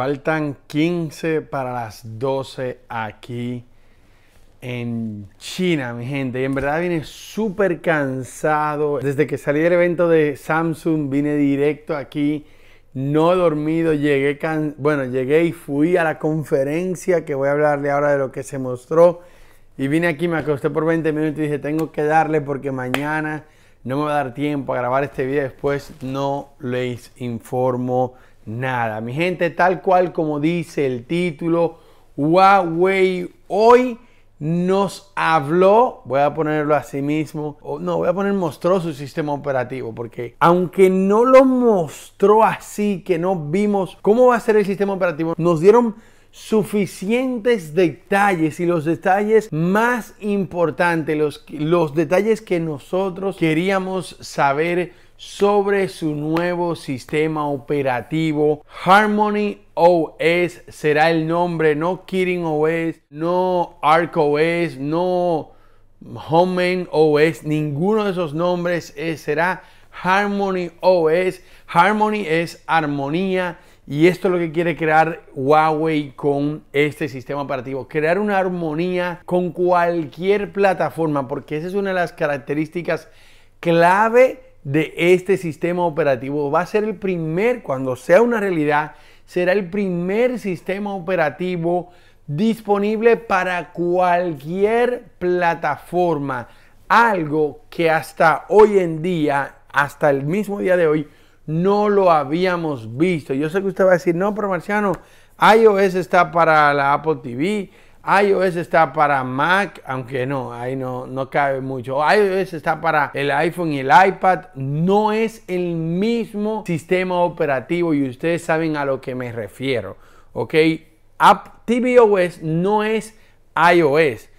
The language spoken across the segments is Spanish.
Faltan 15 para las 12 aquí en China, mi gente. Y en verdad vine súper cansado. Desde que salí del evento de Samsung, vine directo aquí. No dormido, llegué, bueno, llegué y fui a la conferencia que voy a hablarle ahora de lo que se mostró. Y vine aquí, me acosté por 20 minutos y dije, tengo que darle porque mañana no me va a dar tiempo a grabar este video. Después no les informo nada. Mi gente, tal cual como dice el título, Huawei hoy nos habló, voy a ponerlo así mismo, o no, voy a poner mostró su sistema operativo, porque aunque no lo mostró así, que no vimos cómo va a ser el sistema operativo, nos dieron suficientes detalles y los detalles más importantes, los, los detalles que nosotros queríamos saber sobre su nuevo sistema operativo. Harmony OS será el nombre, no Kirin OS, no Arc OS, no Homemain OS, ninguno de esos nombres eh, será Harmony OS. Harmony es armonía y esto es lo que quiere crear Huawei con este sistema operativo, crear una armonía con cualquier plataforma, porque esa es una de las características clave de este sistema operativo. Va a ser el primer, cuando sea una realidad, será el primer sistema operativo disponible para cualquier plataforma. Algo que hasta hoy en día, hasta el mismo día de hoy, no lo habíamos visto. Yo sé que usted va a decir, no, pero Marciano, iOS está para la Apple TV, iOS está para Mac, aunque no, ahí no, no cabe mucho. iOS está para el iPhone y el iPad. No es el mismo sistema operativo y ustedes saben a lo que me refiero. ¿Ok? App TVOS no es iOS.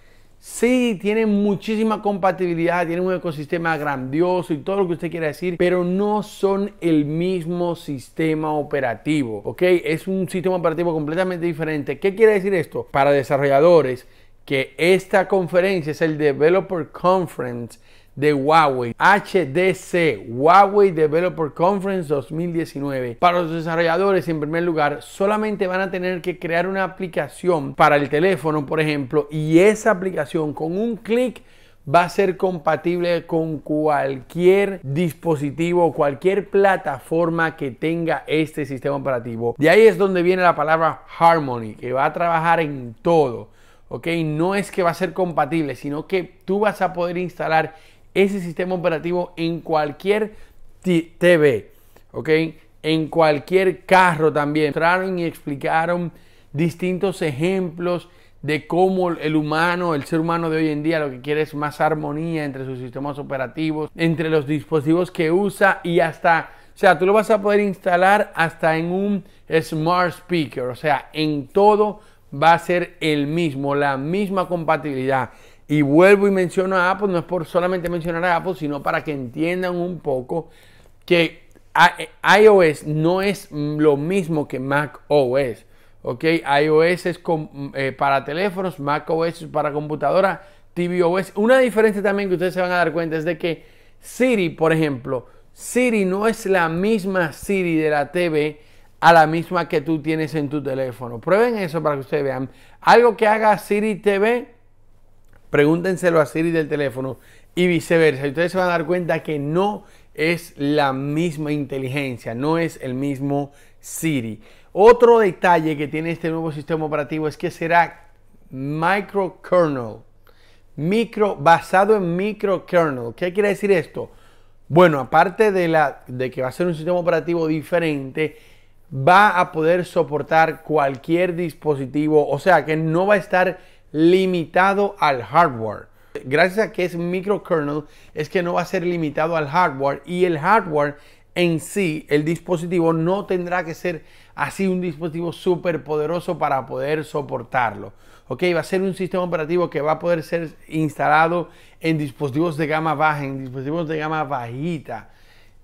Sí, tiene muchísima compatibilidad, tiene un ecosistema grandioso y todo lo que usted quiera decir, pero no son el mismo sistema operativo, ¿ok? Es un sistema operativo completamente diferente. ¿Qué quiere decir esto? Para desarrolladores, que esta conferencia es el Developer Conference de Huawei, HDC, Huawei Developer Conference 2019. Para los desarrolladores, en primer lugar, solamente van a tener que crear una aplicación para el teléfono, por ejemplo, y esa aplicación con un clic va a ser compatible con cualquier dispositivo, cualquier plataforma que tenga este sistema operativo. De ahí es donde viene la palabra Harmony, que va a trabajar en todo. ¿ok? No es que va a ser compatible, sino que tú vas a poder instalar ese sistema operativo en cualquier TV, ¿ok? En cualquier carro también. Entraron y explicaron distintos ejemplos de cómo el humano, el ser humano de hoy en día lo que quiere es más armonía entre sus sistemas operativos, entre los dispositivos que usa y hasta, o sea, tú lo vas a poder instalar hasta en un smart speaker, o sea, en todo va a ser el mismo, la misma compatibilidad. Y vuelvo y menciono a Apple, no es por solamente mencionar a Apple, sino para que entiendan un poco que eh, iOS no es lo mismo que Mac OS. ¿ok? iOS es mm, eh, para teléfonos, Mac OS es para computadora, tvOS. Una diferencia también que ustedes se van a dar cuenta es de que Siri, por ejemplo, Siri no es la misma Siri de la TV a la misma que tú tienes en tu teléfono. Prueben eso para que ustedes vean. Algo que haga Siri TV pregúntenselo a Siri del teléfono y viceversa. Y ustedes se van a dar cuenta que no es la misma inteligencia, no es el mismo Siri. Otro detalle que tiene este nuevo sistema operativo es que será microkernel, micro, basado en microkernel. ¿Qué quiere decir esto? Bueno, aparte de, la, de que va a ser un sistema operativo diferente, va a poder soportar cualquier dispositivo, o sea que no va a estar limitado al hardware. Gracias a que es microkernel, es que no va a ser limitado al hardware y el hardware en sí, el dispositivo no tendrá que ser así un dispositivo súper poderoso para poder soportarlo. Ok, va a ser un sistema operativo que va a poder ser instalado en dispositivos de gama baja, en dispositivos de gama bajita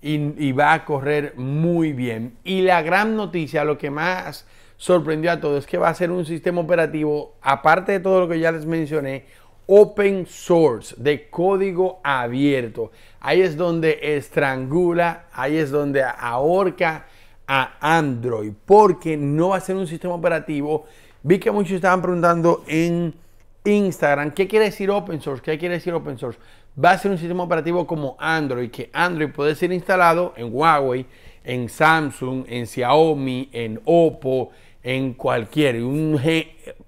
y, y va a correr muy bien. Y la gran noticia, lo que más sorprendió a todos, que va a ser un sistema operativo, aparte de todo lo que ya les mencioné, open source, de código abierto. Ahí es donde estrangula, ahí es donde ahorca a Android, porque no va a ser un sistema operativo. Vi que muchos estaban preguntando en Instagram, ¿qué quiere decir open source? ¿Qué quiere decir open source? Va a ser un sistema operativo como Android, que Android puede ser instalado en Huawei, en Samsung, en Xiaomi, en Oppo, en cualquier, un,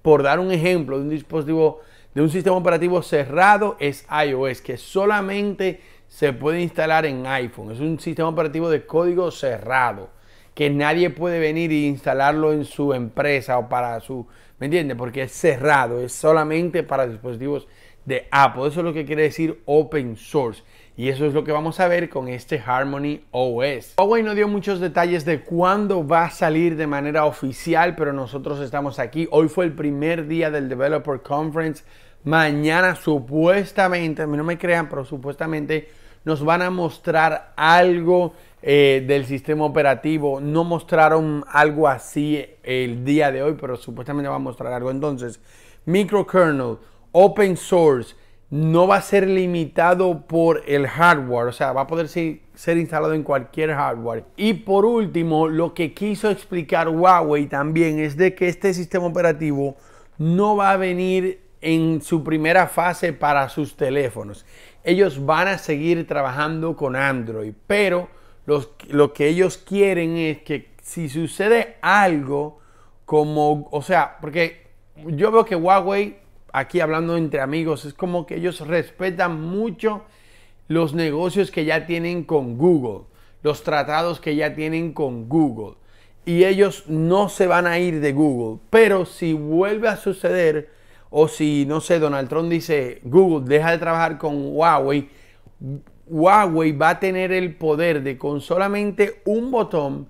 por dar un ejemplo de un dispositivo, de un sistema operativo cerrado es iOS, que solamente se puede instalar en iPhone. Es un sistema operativo de código cerrado, que nadie puede venir e instalarlo en su empresa o para su, ¿me Porque es cerrado, es solamente para dispositivos de Apple. Eso es lo que quiere decir open source. Y eso es lo que vamos a ver con este Harmony OS. Huawei no dio muchos detalles de cuándo va a salir de manera oficial, pero nosotros estamos aquí. Hoy fue el primer día del Developer Conference. Mañana supuestamente, no me crean, pero supuestamente nos van a mostrar algo eh, del sistema operativo. No mostraron algo así eh, el día de hoy, pero supuestamente van a mostrar algo. Entonces, microkernel, open source, no va a ser limitado por el hardware, o sea, va a poder ser, instalado en cualquier hardware. Y por último, lo que quiso explicar Huawei también es de que este sistema operativo no va a venir en su primera fase para sus teléfonos. Ellos van a seguir trabajando con Android, pero lo que ellos quieren es que si sucede algo como, o sea, porque yo veo que Huawei aquí hablando entre amigos, es como que ellos respetan mucho los negocios que ya tienen con Google, los tratados que ya tienen con Google. Y ellos no se van a ir de Google. Pero si vuelve a suceder, o si, no sé, Donald Trump dice, Google deja de trabajar con Huawei, Huawei va a tener el poder de con solamente un botón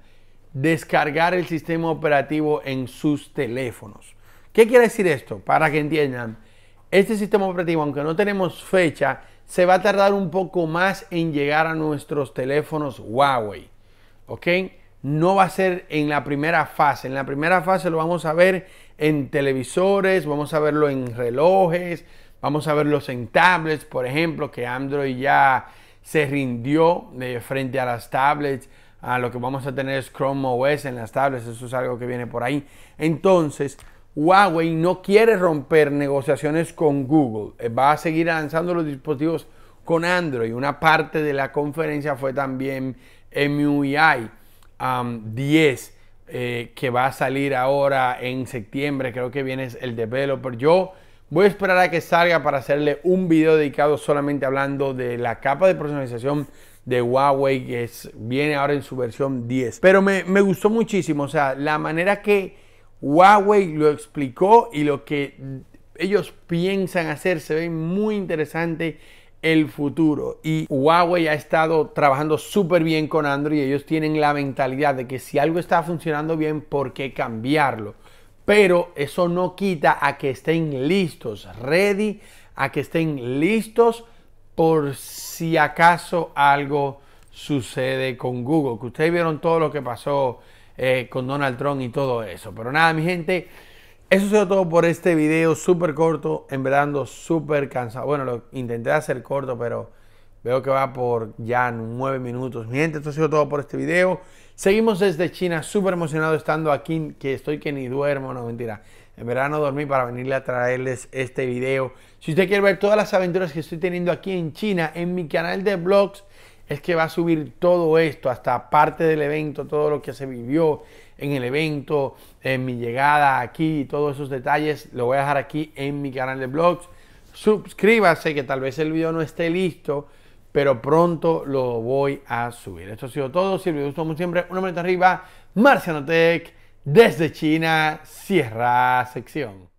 descargar el sistema operativo en sus teléfonos. ¿Qué quiere decir esto? Para que entiendan, este sistema operativo, aunque no tenemos fecha, se va a tardar un poco más en llegar a nuestros teléfonos Huawei. ¿Ok? No va a ser en la primera fase. En la primera fase lo vamos a ver en televisores, vamos a verlo en relojes, vamos a verlo en tablets, por ejemplo, que Android ya se rindió eh, frente a las tablets. A lo que vamos a tener es Chrome OS en las tablets, eso es algo que viene por ahí. Entonces, Huawei no quiere romper negociaciones con Google. Eh, va a seguir lanzando los dispositivos con Android. Una parte de la conferencia fue también MUI 10, eh, que va a salir ahora en septiembre. Creo que viene el developer. Yo voy a esperar a que salga para hacerle un video dedicado solamente hablando de la capa de personalización de Huawei, que es, viene ahora en su versión 10. Pero me gustó muchísimo. O sea, la manera que Huawei lo explicó y lo que ellos piensan hacer se ve muy interesante el futuro. Y Huawei ha estado trabajando súper bien con Android. Ellos tienen la mentalidad de que si algo está funcionando bien, ¿por qué cambiarlo? Pero eso no quita a que estén listos, ready, a que estén listos por si acaso algo sucede con Google. Que ustedes vieron todo lo que pasó eh, con Donald Trump y todo eso. Pero nada, mi gente, eso ha todo por este video súper corto. En verdad ando súper cansado. Bueno, lo intenté hacer corto, pero veo que va por ya nueve minutos. Mi gente, esto ha sido todo por este video. Seguimos desde China, súper emocionado estando aquí, que estoy que ni duermo, no mentira. En verano dormí para venirle a traerles este video. Si usted quiere ver todas las aventuras que estoy teniendo aquí en China, en mi canal de blogs, es que va a subir todo esto, hasta parte del evento, todo lo que se vivió en el evento, en mi llegada aquí, todos esos detalles, lo voy a dejar aquí en mi canal de blogs. Suscríbase, que tal vez el video no esté listo, pero pronto lo voy a subir. Esto ha sido todo. Si les gustó, como siempre, una manita arriba. Marcianotech, desde China, cierra sección.